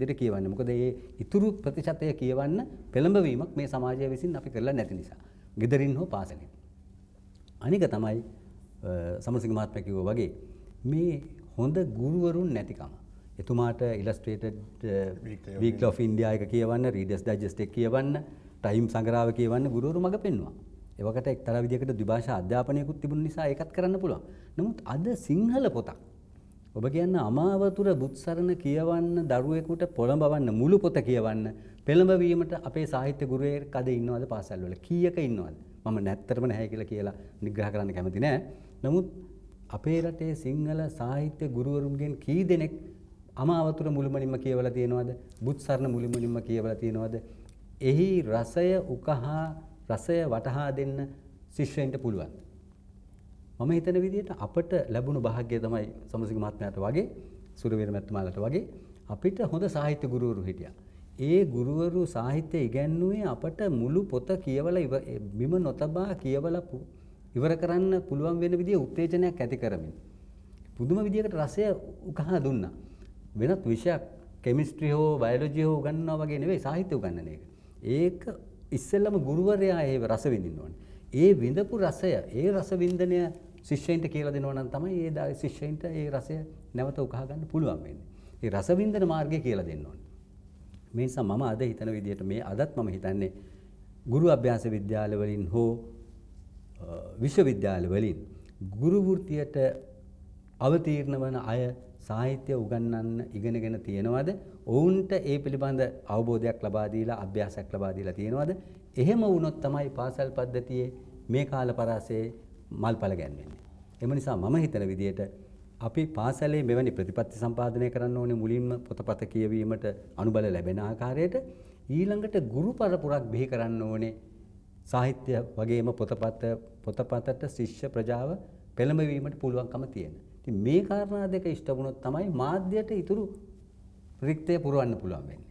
විදිහට කියවන්නේ. මොකද මේ ඉතුරු ප්‍රතිශතය කියවන්න පෙළඹවීමක් මේ සමාජය විසින් අපි කරලා නැති නිසා. gederin හෝ පාසලෙන්. අනික තමයි සමරසිංහ මහත්මයා කිව්වා වගේ මේ හොඳ ගුරුවරුන් නැතිකම. එතුමාට Illustrated Weekly of India එක කියවන්න, Reader's Digest එක කියවන්න, Time සංග්‍රහව කියවන්න ගුරුවරු මඟ පෙන්වුවා. ඒවකට එක්තරා විදිහකට ද්විභාෂා අධ්‍යාපනයකුත් තිබුණ නිසා ඒකත් කරන්න පුළුවන්. නමුත් අද සිංහල පොතක් ඔබ කියන්න අමාවතුර බුත්සරණ කියවන්න දරුවෙකුට පොළඹවන්න මුළු පොත කියවන්න පෙළඹවීමට අපේ සාහිත්‍ය ගුරුවරයෙක් කද ඉන්නවද පාසල්වල කීයක ඉන්නවද මම නැත්තරම නැහැ කියලා කියලා නිග්‍රහ කරන්න කැමති නෑ නමුත් අපේ රටේ සිංහල සාහිත්‍ය ගුරුවරුන්ගෙන් කී දෙනෙක් අමාවතුර මුළුමනින්ම කියවලා තියෙනවද බුත්සරණ මුළුමනින්ම කියවලා තියෙනවද එහි රසය උකහා රසය වටහා දෙන්න ශිෂ්‍යයන්ට පුළුවන් මම හිතන විදිහට අපට ලැබුණු වාසනාව තමයි සමසිංහ මහත්මයාට වගේ සුරවීර මහත්මයාලට වගේ අපිට හොඳ සාහිත්‍ය ගුරුවරු හිටියා. ඒ ගුරුවරු සාහිත්‍ය ඉගැන්නුවේ අපට මුළු පොත කියවලා බිම නොතබා කියවලා ඉවර කරන්න පුළුවන් වෙන විදිහේ උත්තේජනයක් ඇති කරමින් පුදුම විදිහකට රසය උකහා දුන්නා. වෙනත් විෂයක් කෙමිස්ට්‍රි හෝ බයලෝජි හෝ උගන්වනවා වගේ නෙවෙයි සාහිත්‍ය උගන්වන එක. ඒක ඉස්සෙල්ලම ගුරුවරයා ඒ රස විඳින්න ඕනේ. ඒ විඳපු රසය, ඒ රස වින්දනය ශිෂ්‍යයින්ට කියලා දෙනවා නම් තමයි ඒ ශිෂ්‍යයින්ට ඒ රසය නැවත උකහා ගන්න පුළුවන් වෙන්නේ. ඒ රසවින්දන මාර්ගය කියලා දෙන්න ඕනේ. මේ නිසා මම අද හිතන විදිහට මේ අදත් මම හිතන්නේ ගුරු අභ්‍යාස විද්‍යාල වලින් හෝ විශ්වවිද්‍යාල වලින් ගුරු වෘත්තියට අවතීර්ණ වන අය සාහිත්‍ය උගන්වන්න ඉගෙනගෙන තියෙනවද? ඔවුන්ට ඒ පිළිබඳ අවබෝධයක් ලබා දීලා අභ්‍යාසයක් ලබා දීලා තියෙනවද? එහෙම වුණොත් තමයි පාසල් පද්ධතියේ මේ කාල පරාසයේ මල්පල ගැන්වෙන්නේ. එම නිසා මම හිතන විදිහට අපි පාසලේ මෙවැනි ප්‍රතිපත්ති සම්පාදනය කරන්න ඕනේ මුලින්ම පොතපත කියවීමට අනුබල ලැබෙන ආකාරයට ඊළඟට ගුරු පරපුරක් බිහි කරන්න ඕනේ සාහිත්‍ය වගේම පොතපත පොතපතට ශිෂ්‍ය ප්‍රජාව පෙළඹවීමට පුළුවන්කම තියෙන. ඉතින් මේ කාරණා දෙක ඉෂ්ට වුණොත් තමයි මාධ්‍යයට ඉතුරු රික්තය පුරවන්න පුළුවන් වෙන්නේ.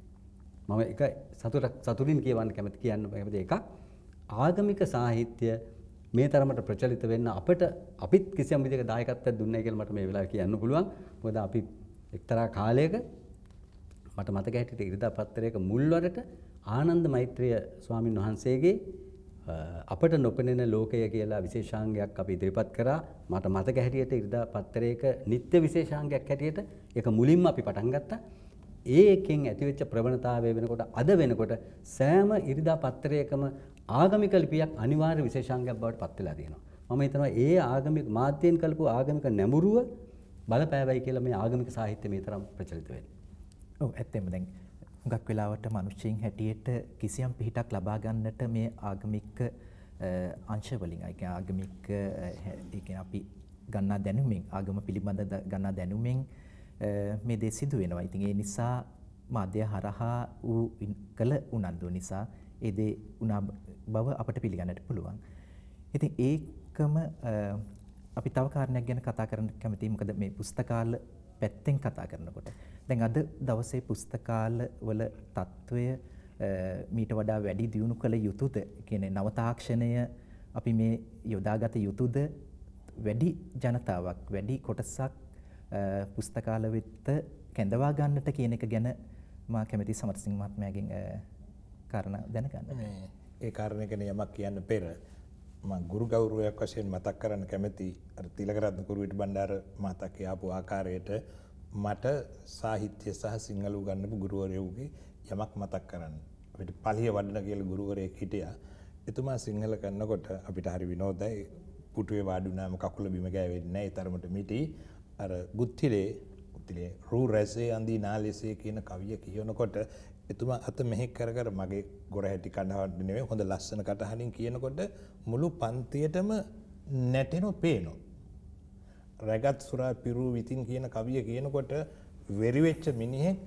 මම එක සතුටක් සතුටින් කියවන්න කැමති කියන්න කැමති එකක් ආගමික සාහිත්‍ය මේ තරමට ප්‍රචලිත වෙන්න අපට අපිත් කිසියම් විදිහක දායකත්වයක් දුන්නයි කියලා මට මේ වෙලාවේ කියන්න පුළුවන්. මොකද අපි එක්තරා කාලයක මට මතක හැටියට ඉරිදා පත්‍රයක මුල්වරට ආනන්ද මෛත්‍රිය ස්වාමින් වහන්සේගේ අපට නොපෙනෙන ලෝකය කියලා විශේෂාංගයක් අපි ඉදිරිපත් කරා. මට මතක හැටියට ඉරිදා පත්‍රයක නිත්‍ය විශේෂාංගයක් හැටියට ඒක මුලින්ම අපි පටන් ගත්තා. ඒකෙන් ඇතිවෙච්ච ප්‍රවණතාවය වෙනකොට අද වෙනකොට සෑම ඉරිදා පත්‍රයකම ආගමික ලිපියක් අනිවාර්ය විශේෂාංගයක් බවට පත් වෙලා තියෙනවා. මම හිතනවා ඒ ආගමික මාධ්‍යයෙන් කල්පු ආගමික නැඹුරුව බලපෑවයි කියලා මේ ආගමික සාහිත්‍ය මේ තරම් ප්‍රචලිත වෙන්නේ. ඔව් ඇත්තෙම දැන් හුඟක් වෙලාවට මිනිස්සුන් හැටියට කිසියම් පිහිටක් ලබා ගන්නට මේ ආගමික අංශ වලින් ඒ කියන්නේ ආගමික ඒ කියන්නේ අපි ගන්නා දැනුමෙන් ආගම පිළිබඳ ගන්නා දැනුමෙන් මේ දේ සිදු වෙනවා. ඉතින් ඒ නිසා මාධ්‍ය හරහා ඌ කළ උනන්දු නිසා ඒ දේ වුණා බව අපට පිළිගන්නට පුළුවන්. ඉතින් ඒකම අපි තව කාරණයක් ගැන කතා කරන්න කැමතියි. මොකද මේ පුස්තකාල පැත්තෙන් කතා කරනකොට. දැන් අද දවසේ පුස්තකාල වල తত্ত্বය මීට වඩා වැඩි දියුණු කළ යුතුද කියන නව තාක්ෂණය අපි මේ යොදාගත යුතුද වැඩි ජනතාවක් වැඩි කොටසක් පුස්තකාල වෙත කැඳවා ගන්නට කියන එක ගැන මා කැමති සමරසිංහ මහත්මයාගෙන් කාරණා දැනගන්න. ඒ කාරණේ ගැන යමක් කියන්න පෙර මම ගුරු ගෞරවයක් වශයෙන් මතක් කරන්න කැමති අර තිලකරත්න කුරුවිට බණ්ඩාර මහතා කියාපු ආකාරයට මට සාහිත්‍ය සහ සිංහල උගන්වපු ගුරුවරයෙකුගේ යමක් මතක් කරන්න. අපිට පලිය වඩන කියලා ගුරුවරයෙක් හිටියා. එතුමා සිංහල කරනකොට අපිට හරි විනෝදයි. පුටුවේ වාඩි වුණාම කකුල බිම ගෑවෙන්නේ නැහැ. ඒ තරමට මිටි. අර ගුත්තිලේ ගුත්තිලේ රූ රැසේ අඳි නාලෙසේ කියන කවිය කියනකොට එතුමා අත මෙහෙ කර කර මගේ ගොර හැටි කඩාවට නෙවෙයි හොඳ ලස්සන කටහඬින් කියනකොට මුළු පන්තියටම නැටෙනු පේනවා. රැගත් සුරා පිරූ විතින් කියන කවිය කියනකොට වෙරි වෙච්ච මිනිහෙක්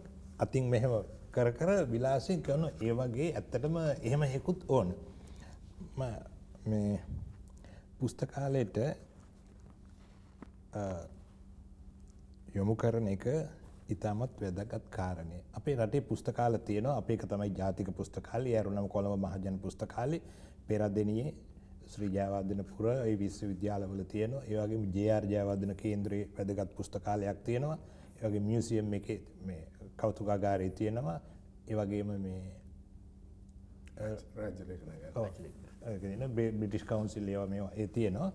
අතින් මෙහෙම කර කර විලාසය කරන ඒ වගේ ඇත්තටම එහෙම හෙකුත් ඕන. මේ පුස්තකාලයට යොමු කරන එක ඉතාමත් වැදගත් කාරණය. අපේ රටේ පුස්තකාල තියෙන අපේක තමයි ජාතික පුස්තකාලය ඇරුණම කොළඹ මහජන පුස්තකාලේ පෙරදෙනියේ ශ්‍රී ජයවර්ධනපුර ඒ විශ්වවිද්‍යාලවල තියෙනවා. ඒ වගේම ජේ.ආර්. ජයවර්ධන කේන්ද්‍රයේ වැදගත් පුස්තකාලයක් තියෙනවා. ඒ වගේ මියුසියම් එකේ මේ කෞතුකාගාරය තියෙනවා. ඒ වගේම මේ රාජ්‍ය ලේඛනාගාරය. ඔව්. ඒක නේ බ්‍රිටිෂ් කවුන්සිල් ඒවා මේවා ඒ තියෙනවා.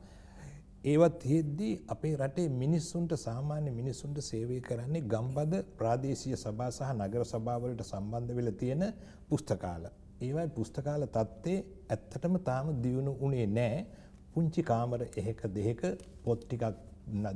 ඒවත් හෙද්දී අපේ රටේ මිනිස්සුන්ට සාමාන්‍ය මිනිස්සුන්ට සේවය කරන්නේ ගම්බද ප්‍රාදේශීය සභා සහ නගර සභාවලට සම්බන්ධ වෙලා තියෙන පුස්තකාල. ඒවයි පුස්තකාල තත්ත්වේ ඇත්තටම තාම දියුණු උනේ නෑ. පුංචි කාමර එහෙක දෙහෙක පොත් ටිකක්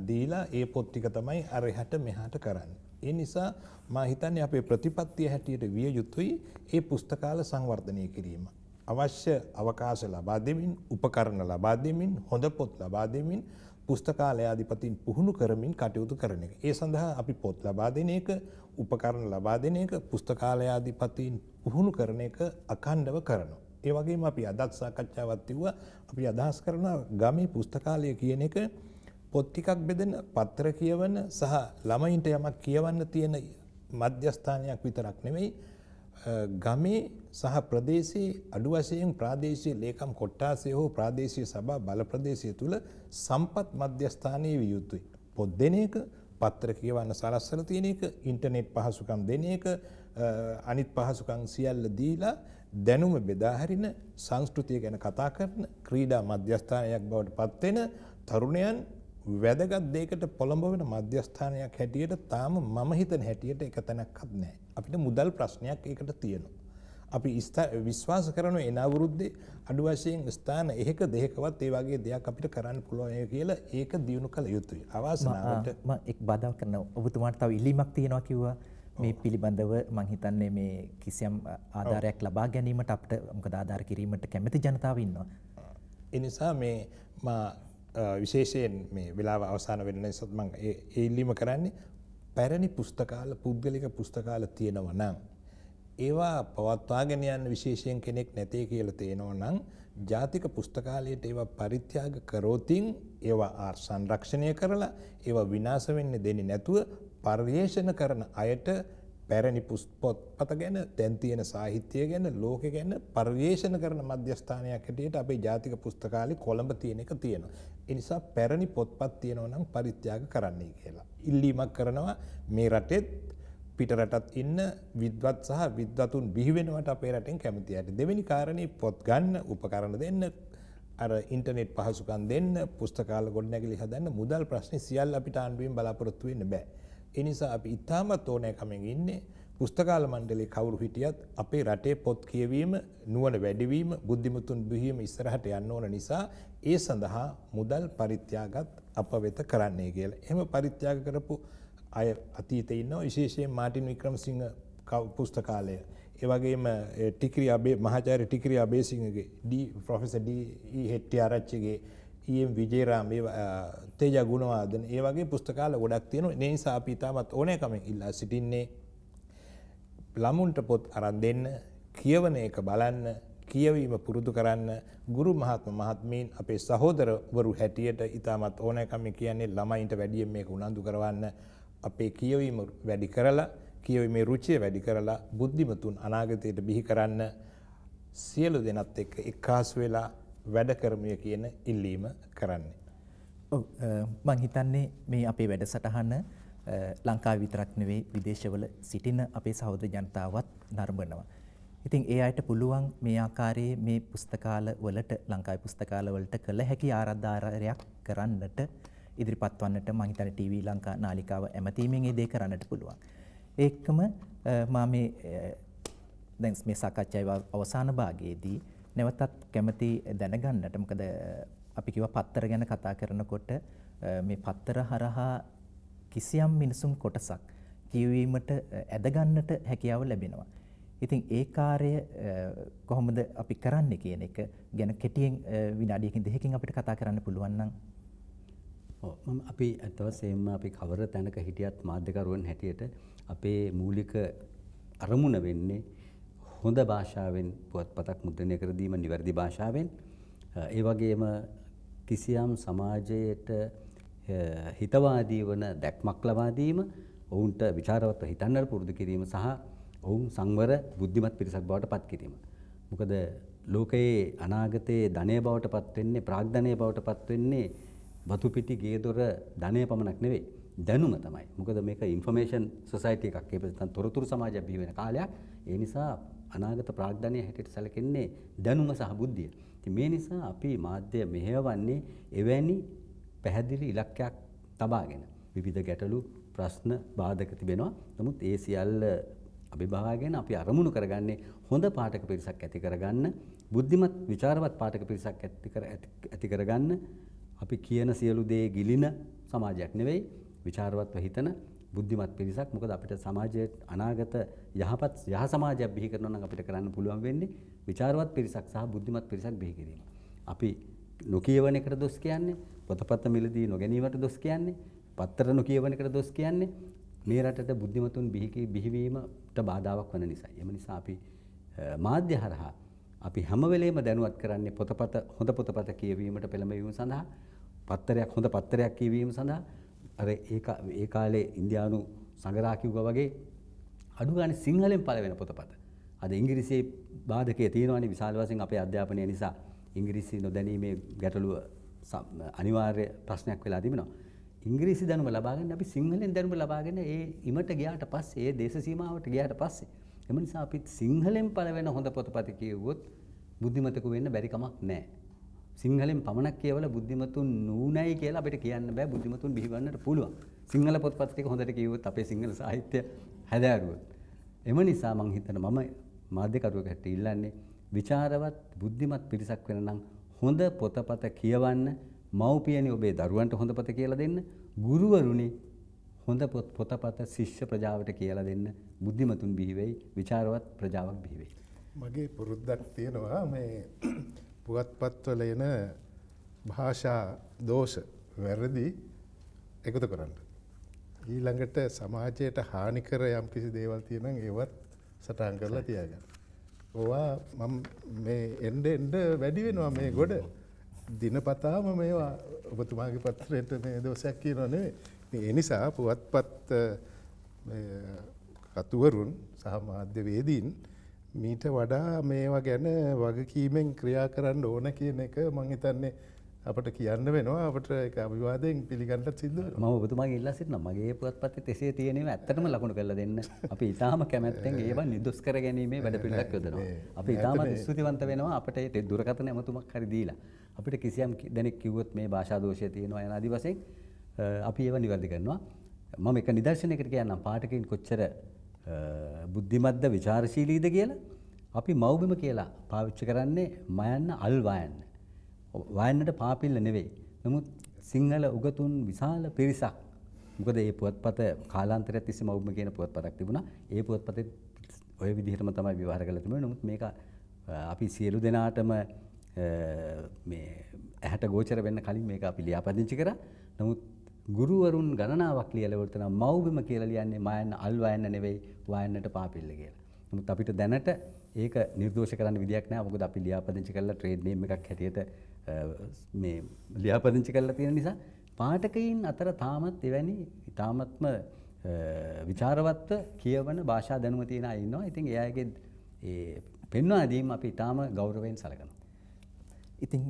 දීලා ඒ පොත් ටික තමයි අර එහාට මෙහාට කරන්නේ. ඒ නිසා මා හිතන්නේ අපේ ප්‍රතිපත්තිය හැටියට විය යුතුයි ඒ පුස්තකාල සංවර්ධනය කිරීම. අවශ්‍ය අවකාශ ලබා දෙමින් උපකරණ ලබා දෙමින් හොඳ පොත් ලබා දෙමින් පුස්තකාලයාධිපතින් පුහුණු කරමින් කටයුතු කරන එක. ඒ සඳහා අපි පොත් ලබා දෙන එක උපකරණ ලබා දෙන එක පුස්තකාලයාධිපතින් පුහුණු කරන එක අකණ්ඩව කරනවා. ඒ වගේම අපි අදත් සාකච්ඡාවත් තිව්වා අපි අදහස් කරන ගමේ පුස්තකාලය කියන එක පොත් ටිකක් බෙදෙන පත්‍ර කියවන සහ ළමයින්ට යමක් කියවන්න තියෙන මධ්‍යස්ථානයක් විතරක් නෙමෙයි ගමේ සහ ප්‍රදේශයේ අඩු වශයෙන් ප්‍රාදේශීය ලේකම් කොට්ටාසය හෝ ප්‍රාදේශීය සභා බල ප්‍රදේශය තුල සම්පත් මධ්‍යස්ථානයේ විය යුතුයි. පොත් දෙන එක, පත්‍ර කියවන්න සලස්සලා තියෙන එක, ඉන්ටර්නෙට් පහසුකම් දෙන එක, අනිත් පහසුකම් සියල්ල දීලා දැනුම බෙදා හරින සංස්කෘතිය ගැන කතා කරන ක්‍රීඩා මධ්‍යස්ථානයක් බවට පත් වෙන තරුණයන් වැදගත් දෙයකට පොළඹ වෙන මධ්‍යස්ථානයක් හැටියට තාම මම හිතන හැටියට එක තැනක්වත් නැහැ. අපිට මුදල් ප්‍රශ්නයක් ඒකට තියෙනවා. අපි විශ්වාස කරන එනවුරුද්දේ අඩු වශයෙන් ස්ථාන එහෙක දෙකවත් ඒ වගේ දෙයක් අපිට කරන්න පුළුවන් කියලා ඒක දියුණු කළ යුතුයි. අවාසනාවට මම එක් බාධා කරන ඔබතුමාට තව ඉල්ලීමක් තියෙනවා කිව්වා. මේ පිළිබඳව මං හිතන්නේ මේ කිසියම් ආධාරයක් ලබා ගැනීමට අපිට මොකද ආධාර කිරීමට කැමැති ජනතාව ඉන්නවා. ඒ නිසා මේ මා විශේෂයෙන් මේ වෙලාව අවසාන වෙන නිසාත් මම ඒ ඉල්ලීම කරන්නේ පැරණි පුස්තකාල පුද්ගලික පුස්තකාල තියෙනවා නම් ඒවා පවත්වාගෙන යන්න විශේෂයෙන් කෙනෙක් නැතේ කියලා තේනවා නම් ජාතික පුස්තකාලයට ඒවා පරිත්‍යාග කරෝතින් ඒවා ආර් සංරක්ෂණය කරලා ඒවා විනාශ වෙන්න දෙන්නේ නැතුව පර්යේෂණ කරන අයට පැරණි පුස්පොත්පත ගැන දැන් තියෙන සාහිත්‍යය ගැන ලෝකෙ ගැන පර්යේෂණ කරන මධ්‍යස්ථානයක් හැටියට අපේ ජාතික පුස්තකාලේ කොළඹ තියෙන එක තියෙනවා. ඒ නිසා පැරණි පොත්පත් තියෙනවා නම් පරිත්‍යාග කරන්නයි කියලා. ඉල්ලීමක් කරනවා මේ රටෙත් පිට රටත් ඉන්න විද්වත් සහ විද්වතුන් බිහි වෙනවට අපේ රටෙන් කැමති අයට. දෙවෙනි කාරණේ පොත් ගන්න, උපකරණ දෙන්න, අර ඉන්ටර්නෙට් පහසුකම් දෙන්න, පුස්තකාල ගොඩනැගිලි හදන්න, මුදල් ප්‍රශ්නේ සියල්ල අපිට ආණ්ඩුවෙන් බලාපොරොත්තු වෙන්න බෑ. ඒ නිසා අපි ඉතාමත් ඕනෑකමෙන් ඉන්නේ පුස්තකාල මණ්ඩලේ කවුරු හිටියත් අපේ රටේ පොත් කියවීම නුවණ වැඩිවීම බුද්ධිමතුන් බිහිවීම ඉස්සරහට යන්න ඕන නිසා ඒ සඳහා මුදල් පරිත්‍යාගත් අප වෙත කරන්නේ කියලා. එහෙම පරිත්‍යාග කරපු අය අතීතේ ඉන්නවා විශේෂයෙන් මාටින් වික්‍රමසිංහ පුස්තකාලය. ඒ වගේම ටිකිරි අබේ මහාචාර්ය ටිකිරි අබේසිංහගේ ඩී ප්‍රොෆෙසර් ඩී හෙට්ටිආරච්චිගේ ඊම් විජේරාම් තේජ ගුණවාදන ඒ වගේ පුස්තකාල ගොඩක් තියෙන නිසා අපි ඉතාමත් ඕනෑකමෙන් ඉල්ලා සිටින්නේ ළමුන්ට පොත් අරන් දෙන්න කියවන එක බලන්න කියවීම පුරුදු කරන්න ගුරු මහත්ම මහත්මීන් අපේ සහෝදරවරු හැටියට ඉතාමත් ඕනෑකම කියන්නේ ළමයින්ට වැඩියෙන් මේක උනන්දු කරවන්න අපේ කියවීම වැඩි කරලා කියවීමේ රුචිය වැඩි කරලා බුද්ධිමතුන් අනාගතයට බිහි කරන්න සියලු දෙනත් එක්ක එක්කාසු වෙලා වැඩ කරමුය කියන ඉල්ලීම කරන්නේ. ඔව් මම හිතන්නේ මේ අපේ වැඩසටහන ලංකාව විතරක් නෙවෙයි විදේශවල සිටින අපේ සහෝදර ජනතාවත් නරඹනවා. ඉතින් ඒ අයට පුළුවන් මේ ආකාරයේ මේ පුස්තකාල වලට ලංකාවේ පුස්තකාල වලට කළ හැකි ආරාධාරයක් කරන්නට ඉදිරිපත් වන්නට මම හිතන්නේ ටීවී ලංකා නාලිකාව ඇමතීමෙන් ඒ දේ කරන්නට පුළුවන්. ඒකම මා මේ දැන් මේ සාකච්ඡාවේ අවසාන භාගයේදී නැවතත් කැමති දැනගන්නට මොකද අපි කිව්වා පත්තර ගැන කතා කරනකොට මේ පත්තර හරහා කිසියම් මිනිසුන් කොටසක් කියවීමට ඇදගන්නට හැකියාව ලැබෙනවා. ඉතින් ඒ කාර්ය කොහොමද අපි කරන්නේ කියන එක ගැන කෙටියෙන් විනාඩියකින් දෙකකින් අපිට කතා කරන්න පුළුවන් නම් ඔව් මම අපි අතවසෙම අපි කවර තැනක හිටියත් මාධ්‍යකරුවන් හැටියට අපේ මූලික අරමුණ වෙන්නේ හොඳ භාෂාවෙන් පුවත්පතක් මුද්‍රණය කර දීම නිවැරදි භාෂාවෙන් ඒ වගේම කිසියම් සමාජයට හිතවාදී වන දැක්මක් ලබා දීම ඔවුන්ට ਵਿਚාරවත්ව හිතන්නට පුරුදු කිරීම සහ ඔවුන් සංවර බුද්ධිමත් පිරිසක් බවට පත් කිරීම. මොකද ලෝකයේ අනාගතයේ ධනය බවට පත් වෙන්නේ ප්‍රාග්ධනය බවට පත් වෙන්නේ වතුපිටි ගේදොර ධනය පමණක් නෙවෙයි. දැනුම තමයි. මොකද මේක ඉන්ෆර්මේෂන් සොසයිටි එකක්. ඒ නැත්නම් තොරතුරු සමාජයක් බිහි වෙන කාලයක්. ඒ නිසා අනාගත ප්‍රාග්ධනය හැටියට සැලකෙන්නේ දැනුම සහ බුද්ධිය. ඉතින් මේ නිසා අපි මාධ්‍ය මෙහෙයවන්නේ එවැනි පැහැදිලි ඉලක්කයක් තබාගෙන. විවිධ ගැටලු ප්‍රශ්න බාධක තිබෙනවා. නමුත් ඒ සියල්ල අභිභාවගෙන අපි අරමුණු කරගන්නේ හොඳ පාඨක පිරිසක් ඇති කරගන්න, බුද්ධිමත් ਵਿਚාරවත් පාඨක පිරිසක් ඇති කර ඇති කරගන්න අපි කියන සියලු දේ ගිලින සමාජයක් නෙවෙයි විචාරවත්ව හිතන බුද්ධිමත් පිරිසක් මොකද අපිට සමාජයේ අනාගත යහපත් යහ සමාජයක් බිහි කරනවා නම් අපිට කරන්න පුළුවන් වෙන්නේ විචාරවත් පිරිසක් සහ බුද්ධිමත් පිරිසක් බිහි කිරීම. අපි නොකියවන එකට දොස් කියන්නේ පොතපත මිලදී නොගැනීමට දොස් කියන්නේ පත්තර නොකියවන එකට දොස් කියන්නේ මේ රටට බුද්ධිමතුන් බිහිකී බිහිවීමට බාධාවක් වන නිසා. එම නිසා අපි මාධ්‍ය හරහා අපි හැම වෙලේම දැනුවත් කරන්නේ පොතපත හොඳ පොතපත කියවීමට පෙළඹවීම සඳහා පත්තරයක් හොඳ පත්තරයක් කියවීම සඳහා අර ඒ කාලේ ඉන්දියානු සඟරා කිව්වා වගේ අඩු ගානේ සිංහලෙන් පළවෙන පොතපත. අද ඉංග්‍රීසියේ බාධකයේ තියෙනවානේ විශාල වශයෙන් අපේ අධ්‍යාපනය නිසා ඉංග්‍රීසි නොදැනීමේ ගැටලුව අනිවාර්ය ප්‍රශ්නයක් වෙලා තිබෙනවා. ඉංග්‍රීසි දැනුම ලබා ගන්න අපි සිංහලෙන් දැනුම ලබාගෙන ඒ ඉමට ගියාට පස්සේ ඒ දේශ සීමාවට ගියාට පස්සේ එම නිසා අපි සිංහලෙන් පළවෙන හොඳ පොතපත කියවුවොත් බුද්ධිමතකු වෙන්න බැරි කමක් නැහැ. සිංහලෙන් පමණක් කියවල බුද්ධිමතුන් නූනයි කියලා අපිට කියන්න බෑ බුද්ධිමතුන් බිහිවන්නට පුළුවන්. සිංහල පොත්පත් ටික හොඳට කියවුවොත් අපේ සිංහල සාහිත්‍ය හැදෑරුවොත්. එම නිසා මම හිතන මම මාධ්‍යකරුවෙකුට ඉල්ලන්නේ ਵਿਚාරවත් බුද්ධිමත් පිරිසක් වෙන නම් හොඳ පොතපත කියවන්න මව්පියනි ඔබේ දරුවන්ට හොඳ පොත කියලා දෙන්න ගුරුවරුනි හොඳ පොතපත ශිෂ්‍ය ප්‍රජාවට කියලා දෙන්න බුද්ධිමතුන් බිහි වෙයි විචාරවත් ප්‍රජාවක් බිහි වෙයි. මගේ පුරුද්දක් තියෙනවා මේ පුවත්පත්වල එන භාෂා දෝෂ වැරදි එකතු කරන්න. ඊළඟට සමාජයට හානිකර යම් කිසි දේවල් තියෙනම් ඒවත් සටහන් කරලා තියාගන්න. ඕවා මම මේ එන්න එන්න වැඩි වෙනවා මේ ගොඩ. දිනපතාම මේවා ඔබතුමාගේ පත්‍රයට මේ දෝෂයක් කියනවා නෙවෙයි. ඒ නිසා පුවත්පත් කතුවරුන් සහ මාධ්‍ය වේදීන් මීට වඩා මේවා ගැන වගකීමෙන් ක්‍රියා කරන්න ඕන කියන එක මං හිතන්නේ අපට කියන්න වෙනවා අපට එක අවිවාදයෙන් පිළිගන්නත් සිද්ධ ම ඔබතුමා ඉල්ල සිටන මගේ පුවත් පත්ත එසේ තියනෙන ඇත්තටම ලකුණු කරලා දෙන්න අපි ඉතාම කැමැත්තෙන් ඒවා නිදුස් කර ගැනීමේ වැඩ පිල්ලක් යොදනවා අපි ඉතාම ස්තුතිවන්ත වෙනවා අපට ඒ දුරකතන ඇමතුමක් හරිදීලා අපිට කිසියම් දැනෙක් කිව්වොත් මේ භාෂාදෝෂය තියෙනවා යන අදිවසෙන් අපි ඒව නිවැරදි කරනවා මම එක නිදර්ශනයකට කියන්නම් පාටකින් කොච්චර බුද්ධිමත්ද විචාරශීලීද කියලා අපි මව්බිම කියලා පාවිච්චි කරන්නේ මයන්න අල්වායන්න. වයන්නට පාපිල්ල නෙවෙයි. නමුත් සිංහල උගතුන් විශාල පිරිසක්. මොකද ඒ පුවත්පත කාලාන්තරයක් තිස්සේ මව්බිම කියන පුවත්පතක් තිබුණා. ඒ පුවත්පතේ ඔය විදිහටම තමයි විවහාර කරලා තිබුණේ. නමුත් මේක අපි සියලු දෙනාටම මේ ඇහැට ගෝචර වෙන්න කලින් මේක අපි ලියාපදිංචි කරා. නමුත් ගුරුවරුන් ගණනාවක් ලියලා වර්තන මව්බිම කියලා ලියන්නේ මායන්න අල්වායන්න නෙවෙයි වායන්නට පාපිල්ල කියලා. නමුත් අපිට දැනට ඒක නිර්දෝෂ කරන්න විදියක් නෑ මොකද අපි ලියාපදිංචි කරලා ට්‍රේඩ් නේම් එකක් හැටියට මේ ලියාපදිංචි කරලා තියෙන නිසා පාඨකයින් අතර තාමත් එවැනි තාමත්ම ਵਿਚාරවත්ව කියවන භාෂා දැනුම තියෙන අය ඉන්නවා. ඉතින් ඒ අයගේ ඒ පෙන්වා දීම අපි ඊටාම ගෞරවයෙන් සැලකනවා. ඉතින්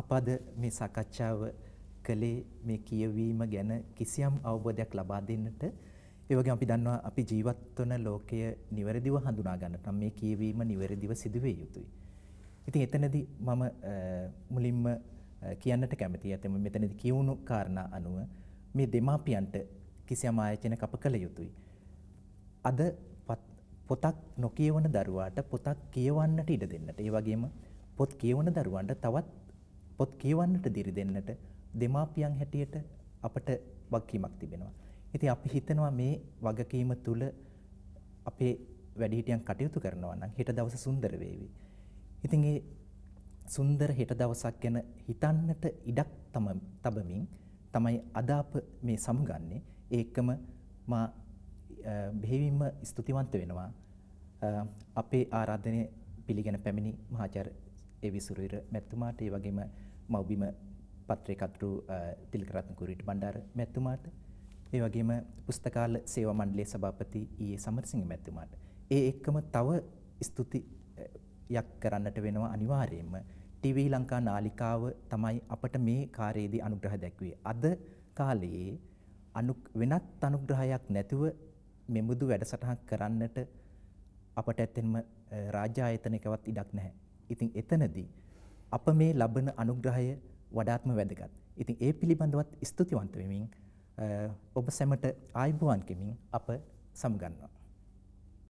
අප අද මේ සාකච්ඡාව කළේ මේ කියවීම ගැන කිසියම් අවබෝධයක් ලබා දෙන්නට ඒ වගේ අපි දන්නවා අපි ජීවත් වන ලෝකය නිවැරදිව හඳුනා ගන්නට නම් මේ කියවීම නිවැරදිව සිදුවේ යුතුයි. ඉතින් එතනදී මම මුලින්ම කියන්නට කැමතියි. එතෙම මෙතනදී කියවුණු කාරණා අනුව මේ දෙමාපියන්ට කිසියම් ආයතනයක් අප කළ යුතුයි. අද පොතක් නොකියවන දරුවාට පොතක් කියවන්නට ඉඩ දෙන්නට. ඒ වගේම පොත් කියවන දරුවන්ට තවත් පොත් කියවන්නට දිරි දෙන්නට දෙමාපියන් හැටියට අපට වගකීමක් තිබෙනවා. ඉතින් අපි හිතනවා මේ වගකීම තුල අපේ වැඩිහිටියන් කටයුතු කරනවා නම් හෙට දවස සුන්දර වේවි. ඉතින් ඒ සුන්දර හෙට දවසක් ගැන හිතන්නට ඉඩක් තබමින් තමයි අද මේ සමගන්නේ. ඒකම මා බෙහෙවින්ම ස්තුතිවන්ත වෙනවා අපේ ආරාධනය පිළිගෙන පැමිණි මහාචාර්ය ඒ විසුරුවිර මැතිතුමාට ඒ වගේම මව්බිම පත්‍රේ කතුරු තිලකරත්න කුරීට බණ්ඩාර මැතිතුමාට ඒ වගේම පුස්තකාල සේවා මණ්ඩලයේ සභාපති ඊයේ සමරසිංහ මැතිතුමාට ඒ එක්කම තව ස්තුති යක් කරන්නට වෙනවා අනිවාර්යයෙන්ම ටීවී ලංකා නාලිකාව තමයි අපට මේ කාර්යයේදී අනුග්‍රහ දැක්වේ. අද කාලයේ අනු වෙනත් අනුග්‍රහයක් නැතුව මෙමුදු වැඩසටහක් කරන්නට අපට ඇත්තෙන්ම රාජ්‍ය ආයතනයකවත් ඉඩක් නැහැ. ඉතින් එතනදී අප මේ ලබන අනුග්‍රහය වඩාත්ම වැදගත්. ඉතින් ඒ පිළිබඳවත් ස්තුතිවන්ත වෙමින් ඔබ සැමට ආයුබෝවන් කෙමින් අප සමගන්නවා.